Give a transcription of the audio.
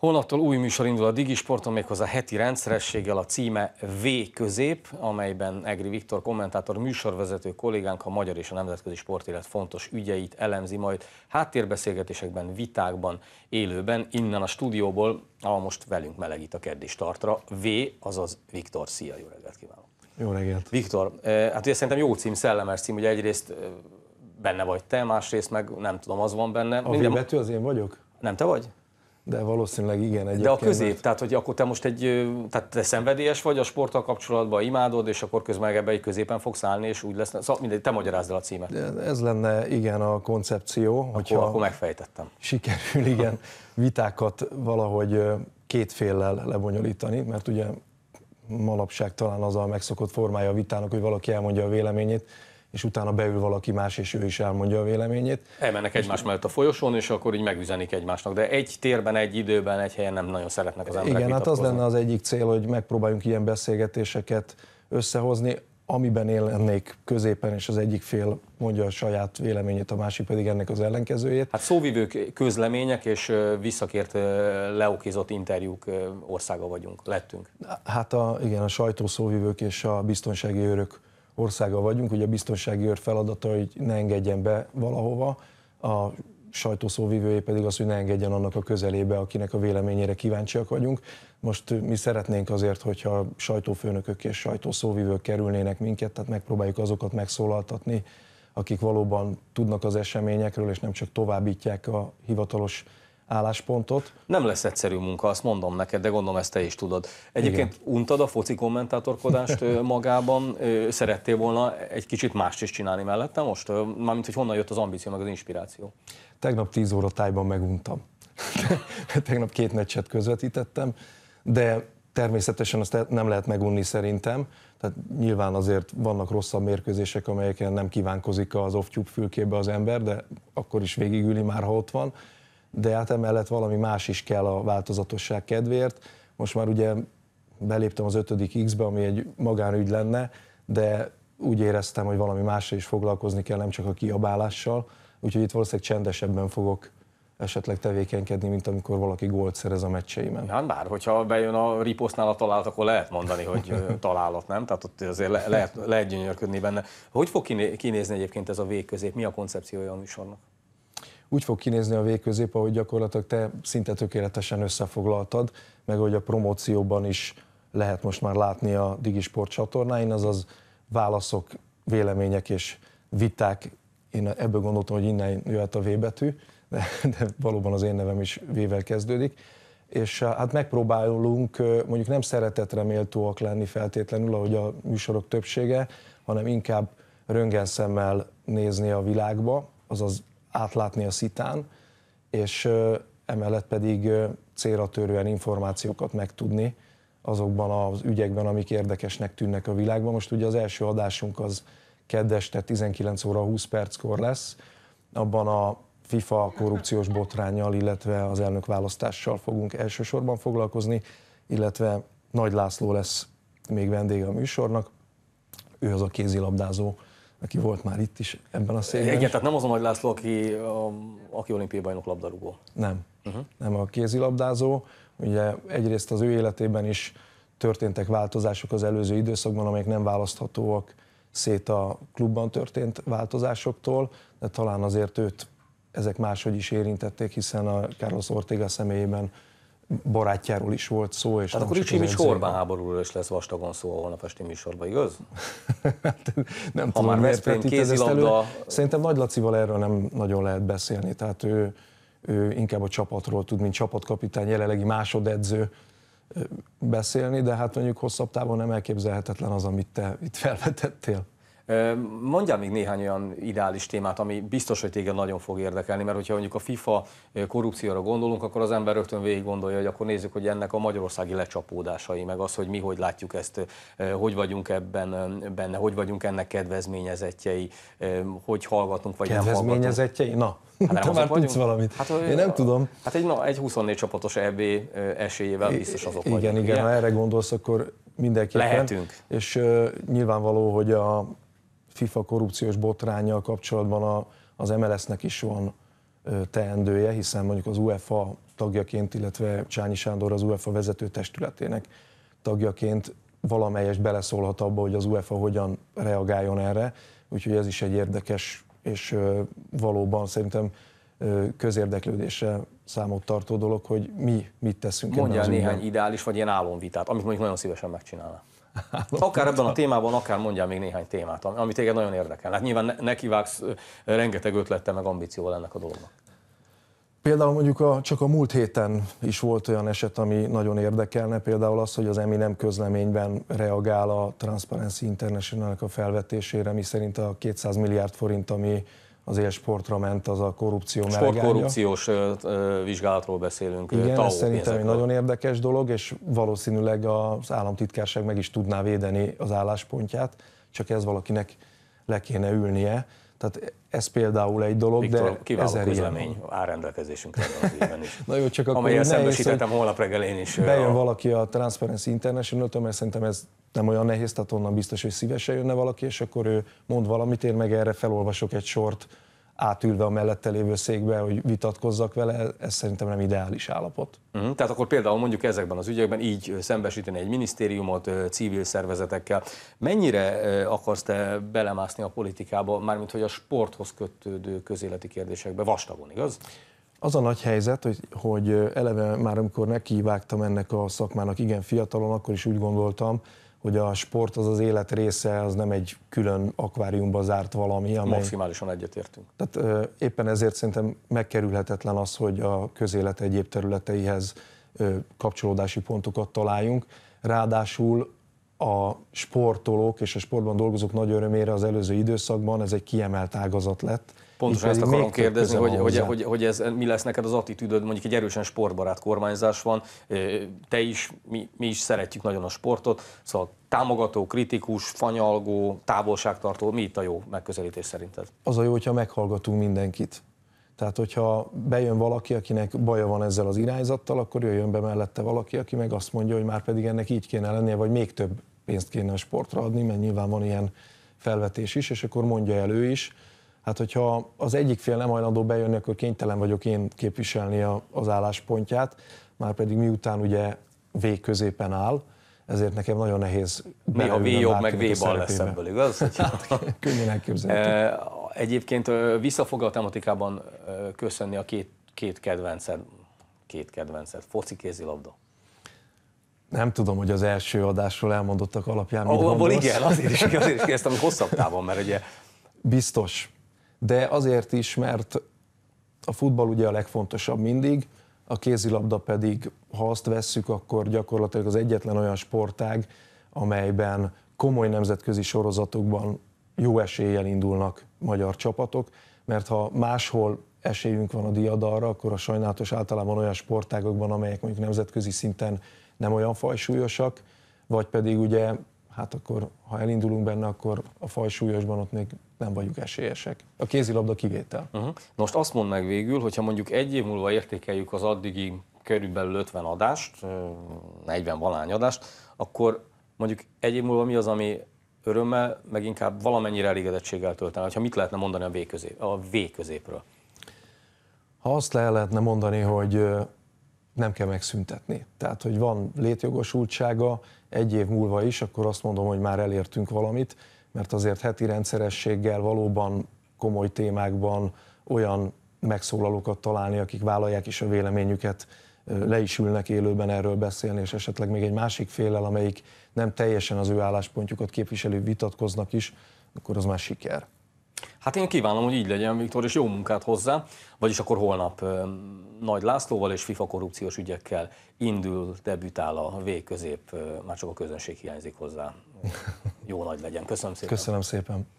Holnaptól új műsor indul a Digisporton, méghozzá heti rendszerességgel a címe V közép, amelyben Egri Viktor kommentátor műsorvezető kollégánk a magyar és a nemzetközi sportélet fontos ügyeit elemzi majd háttérbeszélgetésekben, vitákban, élőben, innen a stúdióból, ahol most velünk melegít a keddi startra. V, azaz Viktor, szia, jó reggelt kívánok! Jó reggelt! Viktor, eh, hát ugye szerintem jó cím, szellemes cím, ugye egyrészt eh, benne vagy te, másrészt meg nem tudom, az van benne. A Minden... betű az én vagyok? Nem te vagy? De valószínűleg igen. Egyébként. De a közép, mert... tehát hogy akkor te most egy, tehát te szenvedélyes vagy a sporttal kapcsolatban, imádod, és akkor közben ebbe egy középen fogsz állni, és úgy lesz, szóval mindegy, te magyarázd el a címet. De ez lenne igen a koncepció. Akkor, hogyha akkor megfejtettem. Sikerül igen vitákat valahogy kétféllel lebonyolítani, mert ugye manapság talán az a megszokott formája a vitának, hogy valaki elmondja a véleményét, és utána beül valaki más, és ő is elmondja a véleményét. Elmennek egymás mellett a folyosón, és akkor így megüzenik egymásnak. De egy térben, egy időben, egy helyen nem nagyon szeretnek az emberek. Igen, hát az lenne az egyik cél, hogy megpróbáljunk ilyen beszélgetéseket összehozni, amiben én lennék középen, és az egyik fél mondja a saját véleményét, a másik pedig ennek az ellenkezőjét. Hát szóvivők közlemények és visszakért leokézott interjúk országa vagyunk, lettünk. Hát a, igen, a sajtó szóvivők és a biztonsági őrök országa vagyunk, hogy a biztonsági őr feladata, hogy ne engedjen be valahova, a sajtószóvivője pedig az, hogy ne engedjen annak a közelébe, akinek a véleményére kíváncsiak vagyunk. Most mi szeretnénk azért, hogyha sajtófőnökök és sajtószóvivők kerülnének minket, tehát megpróbáljuk azokat megszólaltatni, akik valóban tudnak az eseményekről, és nem csak továbbítják a hivatalos álláspontot. Nem lesz egyszerű munka, azt mondom neked, de gondolom ezt te is tudod. Egyébként Igen. untad a foci kommentátorkodást magában, szerettél volna egy kicsit mást is csinálni mellette most? Mármint, hogy honnan jött az ambíció, meg az inspiráció? Tegnap 10 óra tájban meguntam. Tegnap két meccset közvetítettem, de természetesen azt nem lehet megunni szerintem. Tehát nyilván azért vannak rosszabb mérkőzések, amelyeken nem kívánkozik az off-tube fülkébe az ember, de akkor is végigüli már, ha ott van de hát emellett valami más is kell a változatosság kedvéért. Most már ugye beléptem az ötödik X-be, ami egy magánügy lenne, de úgy éreztem, hogy valami másra is foglalkozni kell, nem csak a kiabálással, úgyhogy itt valószínűleg csendesebben fogok esetleg tevékenykedni, mint amikor valaki gólt szerez a meccseimen. Hát bár, hogyha bejön a riposznál a találat, akkor lehet mondani, hogy találat, nem? Tehát ott azért le, lehet, lehet gyönyörködni benne. Hogy fog kinézni egyébként ez a végközép? Mi a koncepciója a műsornak? úgy fog kinézni a végközép, ahogy gyakorlatilag te szinte tökéletesen összefoglaltad, meg hogy a promócióban is lehet most már látni a Digisport csatornáin, azaz válaszok, vélemények és viták. Én ebből gondoltam, hogy innen jöhet a V betű, de, de valóban az én nevem is vével kezdődik. És eh, hát megpróbálunk eh, mondjuk nem szeretetre méltóak lenni feltétlenül, ahogy a műsorok többsége, hanem inkább röngenszemmel nézni a világba, azaz átlátni a szitán, és emellett pedig célra törően információkat megtudni azokban az ügyekben, amik érdekesnek tűnnek a világban. Most ugye az első adásunk az kedd 19 óra 20 perckor lesz, abban a FIFA korrupciós botrányjal, illetve az elnök választással fogunk elsősorban foglalkozni, illetve Nagy László lesz még vendége a műsornak, ő az a kézilabdázó, aki volt már itt is ebben a szélben. Igen, tehát nem az a Nagy László, aki, a, um, aki olimpiai bajnok labdarúgó. Nem, uh-huh. nem a kézilabdázó. Ugye egyrészt az ő életében is történtek változások az előző időszakban, amelyek nem választhatóak szét a klubban történt változásoktól, de talán azért őt ezek máshogy is érintették, hiszen a Carlos Ortega személyében barátjáról is volt szó. És Tehát akkor Icsim is Orbán háborúról is lesz vastagon szó a holnap esti műsorban, igaz? Hát, nem ha tudom, már miért kézilabda... Szerintem Nagy Lacival erről nem nagyon lehet beszélni, tehát ő, ő inkább a csapatról tud, mint csapatkapitány, jelenlegi másodedző beszélni, de hát mondjuk hosszabb távon nem elképzelhetetlen az, amit te itt felvetettél. Mondjál még néhány olyan ideális témát, ami biztos, hogy téged nagyon fog érdekelni, mert hogyha mondjuk a FIFA korrupcióra gondolunk, akkor az ember rögtön végig gondolja, hogy akkor nézzük, hogy ennek a magyarországi lecsapódásai, meg az, hogy mi hogy látjuk ezt, hogy vagyunk ebben benne, hogy vagyunk ennek kedvezményezetjei, hogy hallgatunk vagy nem hallgatunk. Kedvezményezetjei? Na, Hát Te már tudsz valamit. Hát, Én nem a, tudom. Hát egy, na, egy 24 csapatos EB esélyével biztos azok igen, vagyunk. Igen, igen, ha erre gondolsz, akkor mindenképpen. Lehetünk. És uh, nyilvánvaló, hogy a, FIFA korrupciós botrányjal kapcsolatban a, az MLS-nek is van teendője, hiszen mondjuk az UEFA tagjaként, illetve Csányi Sándor az UEFA vezető testületének tagjaként valamelyes beleszólhat abba, hogy az UEFA hogyan reagáljon erre, úgyhogy ez is egy érdekes és valóban szerintem közérdeklődésre számot tartó dolog, hogy mi mit teszünk. Mondjál néhány ideális vagy ilyen álomvitát, amit mondjuk nagyon szívesen megcsinálna. Akár ebben a témában, akár mondjál még néhány témát, ami téged nagyon érdekel. Hát nyilván nekivágsz rengeteg ötlettel meg ambícióval ennek a dolognak. Például mondjuk a, csak a múlt héten is volt olyan eset, ami nagyon érdekelne, például az, hogy az nem közleményben reagál a Transparency international a felvetésére, szerint a 200 milliárd forint, ami az élsportra ment az a korrupció melegánya. korrupciós vizsgálatról beszélünk. Igen, ez szerintem egy nagyon érdekes dolog, és valószínűleg az államtitkárság meg is tudná védeni az álláspontját, csak ez valakinek le kéne ülnie. Tehát ez például egy dolog, Viktor, de kiváló ezer közlemény áll rendelkezésünkre az is. Na jó, csak akkor szembesítettem holnap reggel én is. Bejön a... valaki a Transparency international mert szerintem ez nem olyan nehéz, tehát onnan biztos, hogy szívesen jönne valaki, és akkor ő mond valamit, én meg erre felolvasok egy sort, átülve a mellette lévő székbe, hogy vitatkozzak vele, ez szerintem nem ideális állapot. Uh-huh. Tehát akkor például mondjuk ezekben az ügyekben így szembesíteni egy minisztériumot civil szervezetekkel. Mennyire akarsz te belemászni a politikába, mármint hogy a sporthoz kötődő közéleti kérdésekbe vastagon, igaz? Az a nagy helyzet, hogy, hogy eleve már amikor nekivágtam ennek a szakmának igen fiatalon, akkor is úgy gondoltam, hogy a sport az az élet része, az nem egy külön akváriumba zárt valami. Amely... Maximálisan egyetértünk. Tehát ö, éppen ezért szerintem megkerülhetetlen az, hogy a közélet egyéb területeihez ö, kapcsolódási pontokat találjunk. Ráadásul a sportolók és a sportban dolgozók nagy örömére az előző időszakban ez egy kiemelt ágazat lett Pontosan ezt akarom kérdezni, hogy, hogy, hogy, hogy, ez mi lesz neked az attitűdöd, mondjuk egy erősen sportbarát kormányzás van, te is, mi, mi is szeretjük nagyon a sportot, szóval támogató, kritikus, fanyalgó, távolságtartó, mi itt a jó megközelítés szerinted? Az a jó, hogyha meghallgatunk mindenkit. Tehát, hogyha bejön valaki, akinek baja van ezzel az irányzattal, akkor jöjjön be mellette valaki, aki meg azt mondja, hogy már pedig ennek így kéne lennie, vagy még több pénzt kéne a sportra adni, mert nyilván van ilyen felvetés is, és akkor mondja elő is Hát, hogyha az egyik fél nem hajlandó bejönni, akkor kénytelen vagyok én képviselni a, az álláspontját, már pedig miután ugye v középen áll, ezért nekem nagyon nehéz a V jobb, meg V bal lesz ebből, igaz? hát, könnyen elképzelhető. Egyébként visszafog a tematikában köszönni a két, két kedvencet, két kedvencet. foci kézilabda. Nem tudom, hogy az első adásról elmondottak alapján mit Abból igen, azért is, azért is kérdeztem, hogy hosszabb távon, mert ugye... Biztos, de azért is, mert a futball ugye a legfontosabb mindig, a kézilabda pedig, ha azt vesszük, akkor gyakorlatilag az egyetlen olyan sportág, amelyben komoly nemzetközi sorozatokban jó eséllyel indulnak magyar csapatok, mert ha máshol esélyünk van a diadalra, akkor a sajnálatos általában olyan sportágokban, amelyek mondjuk nemzetközi szinten nem olyan fajsúlyosak, vagy pedig ugye hát akkor ha elindulunk benne, akkor a faj súlyosban ott még nem vagyunk esélyesek. A kézilabda kivétel. Uh-huh. Most azt mondd meg végül, hogyha mondjuk egy év múlva értékeljük az addigi körülbelül 50 adást, 40 valány adást, akkor mondjuk egy év múlva mi az, ami örömmel, meg inkább valamennyire elégedettséggel töltene? Ha mit lehetne mondani a V, közép, a v középről? Ha azt le lehetne mondani, hogy nem kell megszüntetni. Tehát, hogy van létjogosultsága egy év múlva is, akkor azt mondom, hogy már elértünk valamit, mert azért heti rendszerességgel valóban komoly témákban olyan megszólalókat találni, akik vállalják is a véleményüket, le is ülnek élőben erről beszélni, és esetleg még egy másik félel, amelyik nem teljesen az ő álláspontjukat képviselő vitatkoznak is, akkor az már siker. Hát én kívánom, hogy így legyen, Viktor, és jó munkát hozzá. Vagyis akkor holnap Nagy Lászlóval és FIFA korrupciós ügyekkel indul, debütál a végközép, már csak a közönség hiányzik hozzá. Jó nagy legyen. Köszönöm szépen. Köszönöm szépen.